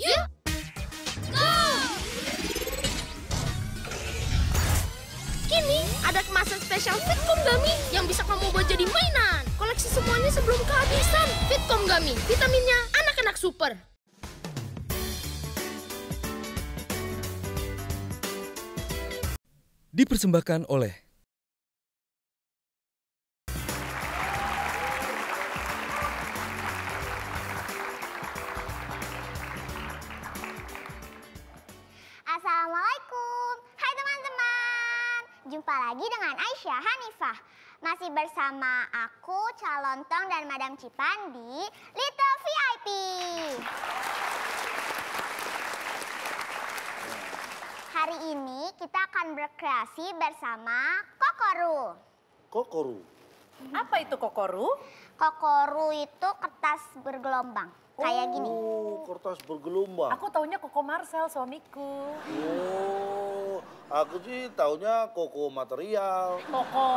Yuk, go! Kini ada kemasan spesial Fitcom Gummy yang bisa kamu buat jadi mainan. Koleksi semuanya sebelum kehabisan. Fitcom Gummy, vitaminnya anak-anak super. Dipersembahkan oleh jumpa lagi dengan Aisyah Hanifah. Masih bersama aku, Calontong dan Madam Cipan di Little VIP. Hari ini kita akan berkreasi bersama Kokoru. Kokoru? Apa itu Kokoru? Kokoru itu kertas bergelombang. kayak gini. Oh, kertas bergelombang. Aku taunya Koko Marcel, suamiku. Oh. Aku sih taunya koko material. Koko.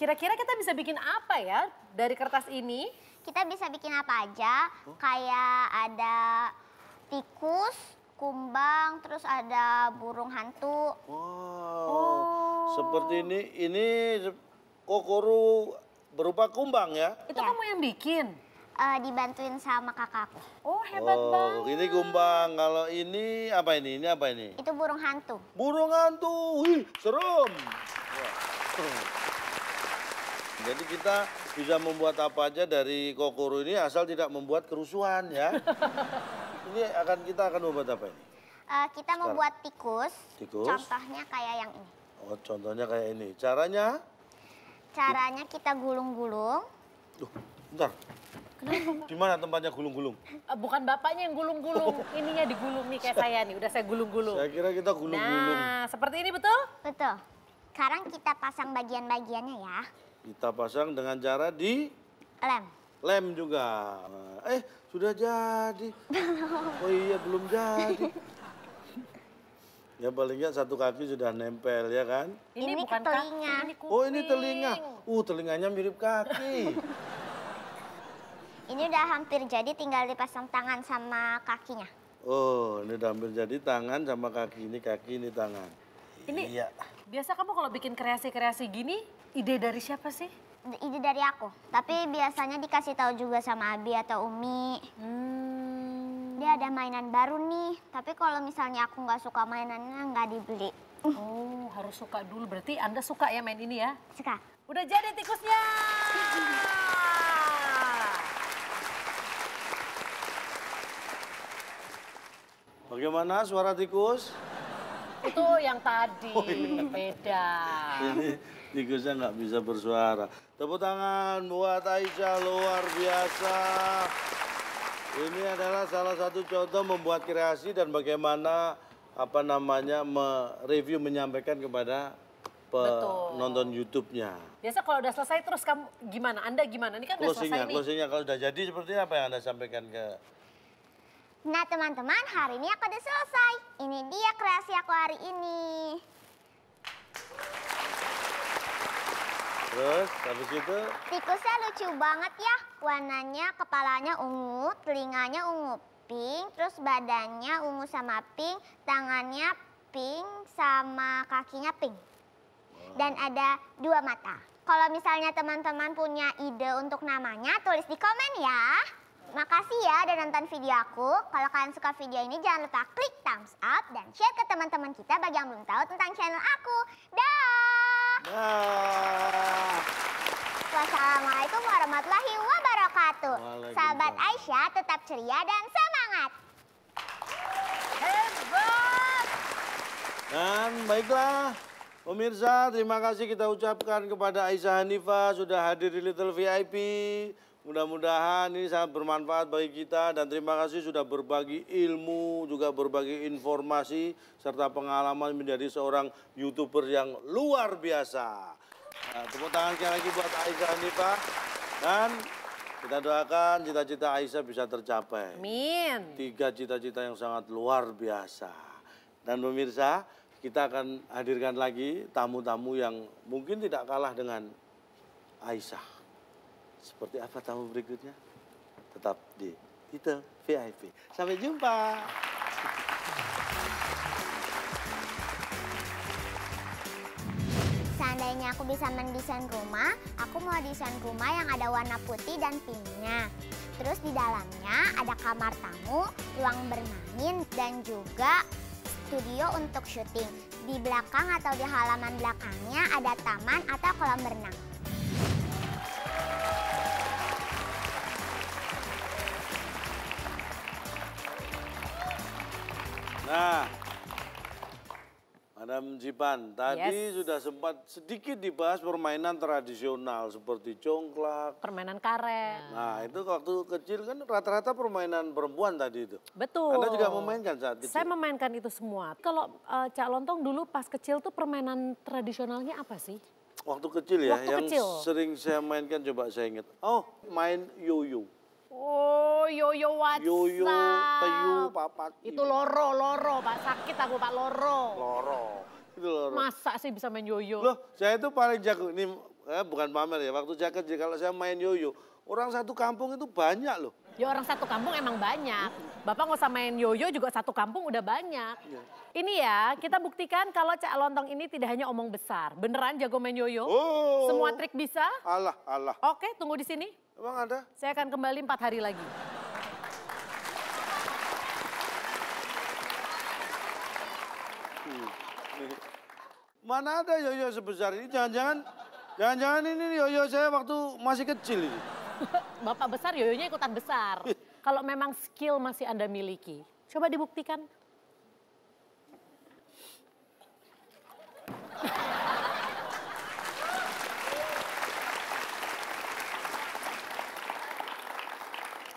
Kira-kira kita bisa bikin apa ya dari kertas ini? Kita bisa bikin apa aja, huh? kayak ada tikus, kumbang, terus ada burung hantu. Wow, oh. seperti ini, ini kokoru berupa kumbang ya? Itu ya. kamu yang bikin? uh, dibantuin sama kakakku. Oh hebat oh, banget. Ini gumbang. Kalau ini apa ini? Ini apa ini? Itu burung hantu. Burung hantu. Wih serem. Jadi kita bisa membuat apa aja dari kokoro ini asal tidak membuat kerusuhan ya. ini akan kita akan membuat apa ini? Uh, kita Sekarang. membuat tikus. Tikus. Contohnya kayak yang ini. Oh contohnya kayak ini. Caranya? Caranya kita gulung-gulung. Tuh, bentar. Kenapa? Di mana tempatnya gulung-gulung? Eh, bukan bapaknya yang gulung-gulung, ininya digulung nih kayak saya nih, udah saya gulung-gulung. Saya kira kita gulung-gulung. Nah, seperti ini betul? Betul. Sekarang kita pasang bagian-bagiannya ya. Kita pasang dengan cara di... Lem. Lem juga. Eh, sudah jadi. Oh iya, belum jadi. Ya paling nggak satu kaki sudah nempel ya kan? Ini, ini bukan telinga. Kaki, ini oh ini telinga. Uh telinganya mirip kaki. Ini udah hampir jadi, tinggal dipasang tangan sama kakinya. Oh, ini udah hampir jadi tangan sama kaki ini, kaki ini tangan. Ini iya. biasa kamu kalau bikin kreasi-kreasi gini, ide dari siapa sih? Ide dari aku, tapi biasanya dikasih tahu juga sama Abi atau Umi. Hmm. Dia ada mainan baru nih, tapi kalau misalnya aku nggak suka mainannya nggak dibeli. Oh, harus suka dulu. Berarti Anda suka ya main ini ya? Suka. Udah jadi tikusnya! Bagaimana suara tikus? Itu yang tadi, oh, iya. beda. Ini tikusnya nggak bisa bersuara. Tepuk tangan buat Aisyah luar biasa. Ini adalah salah satu contoh membuat kreasi dan bagaimana apa namanya mereview menyampaikan kepada penonton YouTube-nya. Biasa kalau udah selesai terus kamu gimana? Anda gimana? Ini kan udah selesai nih. Closingnya kalau udah jadi seperti apa yang Anda sampaikan ke Nah teman-teman hari ini aku udah selesai. Ini dia kreasi aku hari ini. Terus habis itu? Tikusnya lucu banget ya. Warnanya kepalanya ungu, telinganya ungu pink, terus badannya ungu sama pink, tangannya pink sama kakinya pink. Dan ada dua mata. Kalau misalnya teman-teman punya ide untuk namanya, tulis di komen ya. Makasih ya udah nonton video aku. Kalau kalian suka video ini jangan lupa klik thumbs up dan share ke teman-teman kita bagi yang belum tahu tentang channel aku. Dah. Wassalamualaikum warahmatullahi wabarakatuh. Sahabat Aisyah tetap ceria dan semangat. Hebat. Dan baiklah. Pemirsa, terima kasih kita ucapkan kepada Aisyah Hanifa sudah hadir di Little VIP. Mudah-mudahan ini sangat bermanfaat bagi kita dan terima kasih sudah berbagi ilmu, juga berbagi informasi serta pengalaman menjadi seorang YouTuber yang luar biasa. Nah, tepuk tangan sekali lagi buat Aisyah Pak. dan kita doakan cita-cita Aisyah bisa tercapai. Amin. Tiga cita-cita yang sangat luar biasa. Dan pemirsa, kita akan hadirkan lagi tamu-tamu yang mungkin tidak kalah dengan Aisyah. Seperti apa tamu berikutnya? Tetap di Tito VIP. Sampai jumpa. Seandainya aku bisa mendesain rumah, aku mau desain rumah yang ada warna putih dan pinknya. Terus di dalamnya ada kamar tamu, ruang bermain, dan juga studio untuk syuting. Di belakang atau di halaman belakangnya ada taman atau kolam berenang. Nah, Madam Jipan, tadi yes. sudah sempat sedikit dibahas permainan tradisional seperti congklak. Permainan karet. Nah, nah itu waktu kecil kan rata-rata permainan perempuan tadi itu. Betul. Anda juga memainkan saat itu? Saya memainkan itu semua. Kalau uh, Cak Lontong dulu pas kecil tuh permainan tradisionalnya apa sih? Waktu kecil ya, waktu yang kecil. sering saya mainkan coba saya ingat. Oh, main yoyo. Oh, yoyo Yo Yoyo, teyu, papat Itu loro, loro, Pak. Sakit aku, Pak, loro. Loro. Itu loro. Masa sih bisa main yoyo? Loh, saya itu paling jago. Ini eh, bukan pamer ya. Waktu jaket, kalau saya main yoyo, Orang satu kampung itu banyak loh. Ya orang satu kampung emang banyak. Bapak nggak usah main yoyo juga satu kampung udah banyak. Ya. Ini ya kita buktikan kalau Cak Lontong ini tidak hanya omong besar. Beneran jago main yoyo. Oh. Semua trik bisa. Allah, Allah. Oke tunggu di sini. Emang ada? Saya akan kembali empat hari lagi. Hmm. Mana ada yoyo sebesar ini? Jangan-jangan, jangan-jangan ini yoyo saya waktu masih kecil ini. Bapak besar yoyonya ikutan besar. Kalau memang skill masih Anda miliki, coba dibuktikan.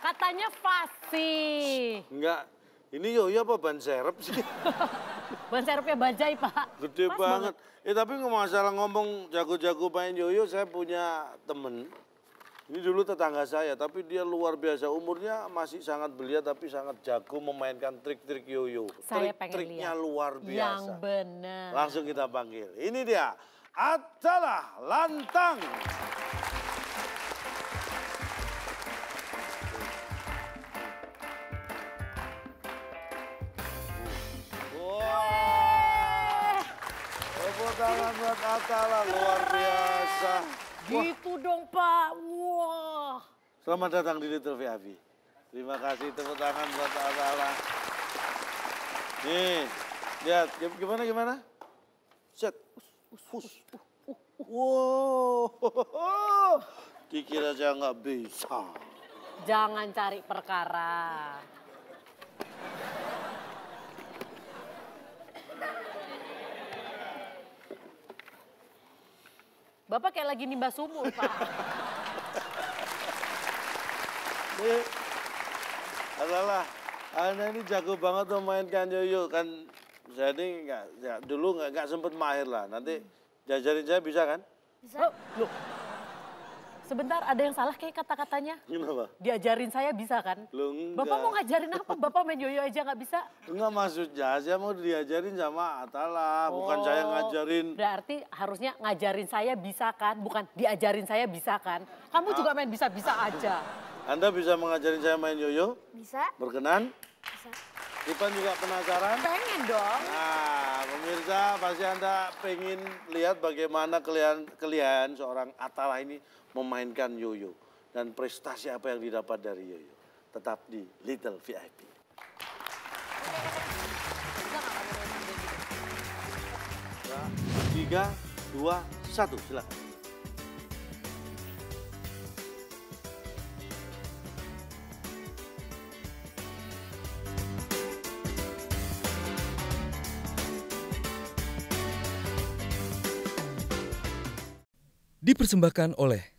Katanya fasih. Enggak, ini yoyo apa ban serep sih? ban serepnya bajai, Pak. Gede Mas banget. banget. Eh tapi masalah ngomong jago-jago main yoyo, saya punya temen ini dulu tetangga saya, tapi dia luar biasa umurnya masih sangat belia tapi sangat jago memainkan trik-trik yoyo. Saya trik triknya luar biasa. Yang benar. Langsung kita panggil. Ini dia, Atala Lantang. wow. tepuk tangan buat Atala luar biasa. Gitu dong Pak. Wah. Selamat datang di Little VIP. Terima kasih tepuk tangan buat Allah. Nih, lihat gimana gimana? Set. Us. Wow. Kikir aja nggak bisa. Jangan cari perkara. Bapak kayak lagi nimba sumur, Pak. ini adalah Anda ini jago banget memainkan yoyo kan saya ini nggak ya, dulu nggak sempet mahir lah nanti hmm. jajarin saya bisa kan? Bisa. Oh, loh, Sebentar, ada yang salah kayak kata-katanya. Kenapa? Diajarin saya bisa kan? Lu enggak. Bapak mau ngajarin apa? Bapak main yoyo aja nggak bisa? Enggak maksudnya, saya mau diajarin sama Atala, oh, bukan saya oh, ngajarin. Berarti harusnya ngajarin saya bisa kan, bukan diajarin saya bisa kan? Kamu ah. juga main bisa-bisa aja. Anda bisa mengajarin saya main yoyo? Bisa. Berkenan? Bisa. Ipan juga penasaran? Pengen dong. Nah, pemirsa pasti Anda pengen lihat bagaimana kalian, kalian seorang Atala ini memainkan Yoyo. Dan prestasi apa yang didapat dari Yoyo. Tetap di Little VIP. Tiga, dua, satu, silakan. dipersembahkan oleh